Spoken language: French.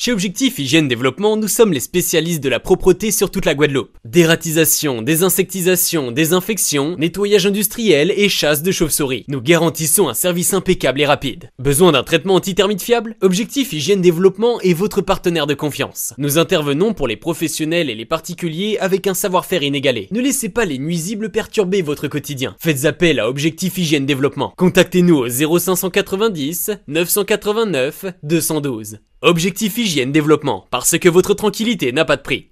Chez Objectif Hygiène Développement, nous sommes les spécialistes de la propreté sur toute la Guadeloupe. Dératisation, désinsectisation, désinfection, nettoyage industriel et chasse de chauves-souris. Nous garantissons un service impeccable et rapide. Besoin d'un traitement antitermite fiable Objectif Hygiène Développement est votre partenaire de confiance. Nous intervenons pour les professionnels et les particuliers avec un savoir-faire inégalé. Ne laissez pas les nuisibles perturber votre quotidien. Faites appel à Objectif Hygiène Développement. Contactez-nous au 0590 989 212. Objectif Hygiène Développement, parce que votre tranquillité n'a pas de prix.